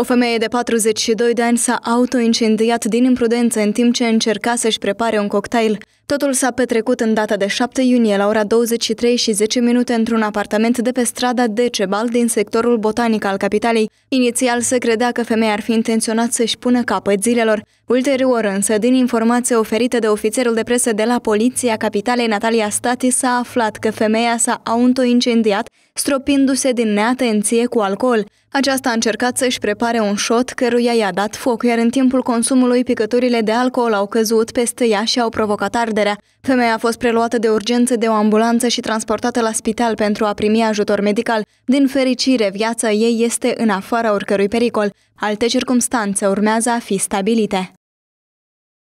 O femeie de 42 de ani s-a autoincendiat din imprudență în timp ce încerca să-și prepare un cocktail. Totul s-a petrecut în data de 7 iunie la ora 23 și 10 minute într-un apartament de pe strada Decebal din sectorul botanic al capitalei. Inițial se credea că femeia ar fi intenționat să-și pună capăt zilelor. Ulterior însă, din informație oferită de ofițerul de presă de la Poliția Capitalei Natalia Stati, s-a aflat că femeia s-a autoincendiat stropindu-se din neatenție cu alcool. Aceasta a încercat să-și prepare un șot căruia i-a dat foc, iar în timpul consumului picăturile de alcool au căzut peste ea și au provocat arderea. Femeia a fost preluată de urgență de o ambulanță și transportată la spital pentru a primi ajutor medical. Din fericire, viața ei este în afara oricărui pericol. Alte circumstanțe urmează a fi stabilite.